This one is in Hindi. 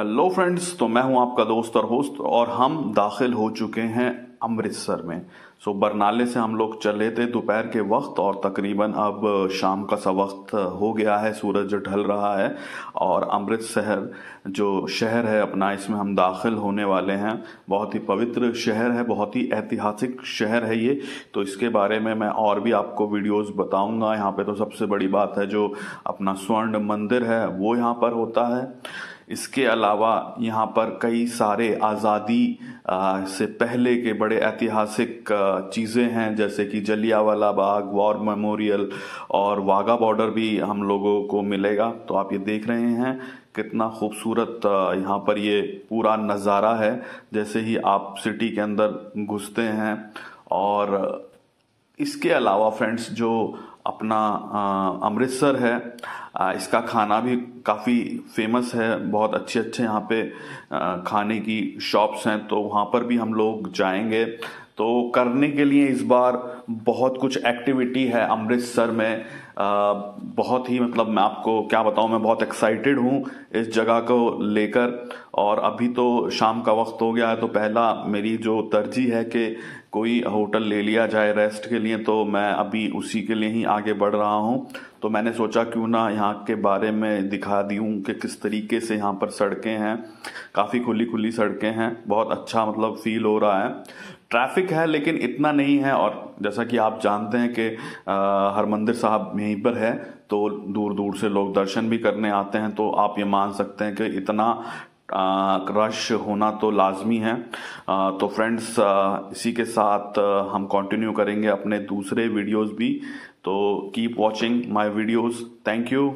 हेलो फ्रेंड्स तो मैं हूं आपका दोस्त और होस्ट और हम दाखिल हो चुके हैं अमृतसर में सो बरनाले से हम लोग चले थे दोपहर के वक्त और तकरीबन अब शाम का सा वक्त हो गया है सूरज ढल रहा है और अमृत शहर जो शहर है अपना इसमें हम दाखिल होने वाले हैं बहुत ही पवित्र शहर है बहुत ही ऐतिहासिक शहर है ये तो इसके बारे में मैं और भी आपको वीडियोस बताऊंगा यहाँ पे तो सबसे बड़ी बात है जो अपना स्वर्ण मंदिर है वो यहाँ पर होता है इसके अलावा यहाँ पर कई सारे आज़ादी से पहले के बड़े ऐतिहासिक चीज़ें हैं जैसे कि जलियावाला बाग वॉर मेमोरियल और वाघा बॉर्डर भी हम लोगों को मिलेगा तो आप ये देख रहे हैं कितना खूबसूरत यहाँ पर ये पूरा नज़ारा है जैसे ही आप सिटी के अंदर घुसते हैं और इसके अलावा फ्रेंड्स जो अपना अमृतसर है आ, इसका खाना भी काफ़ी फेमस है बहुत अच्छे अच्छे यहाँ पे आ, खाने की शॉप्स हैं तो वहाँ पर भी हम लोग जाएंगे तो करने के लिए इस बार बहुत कुछ एक्टिविटी है अमृतसर में आ, बहुत ही मतलब मैं आपको क्या बताऊं मैं बहुत एक्साइटेड हूं इस जगह को लेकर और अभी तो शाम का वक्त हो गया है तो पहला मेरी जो तरजीह है कि कोई होटल ले लिया जाए रेस्ट के लिए तो मैं अभी उसी के लिए ही आगे बढ़ रहा हूं तो मैंने सोचा क्यों ना यहाँ के बारे में दिखा दूँ कि किस तरीके से यहाँ पर सड़कें हैं काफ़ी खुली खुली सड़कें हैं बहुत अच्छा मतलब फील हो रहा है ट्रैफिक है लेकिन इतना नहीं है और जैसा कि आप जानते हैं कि हरमंदिर साहब यहीं पर है तो दूर दूर से लोग दर्शन भी करने आते हैं तो आप ये मान सकते हैं कि इतना रश होना तो लाजमी है आ, तो फ्रेंड्स इसी के साथ हम कंटिन्यू करेंगे अपने दूसरे वीडियोस भी तो keep watching my videos thank you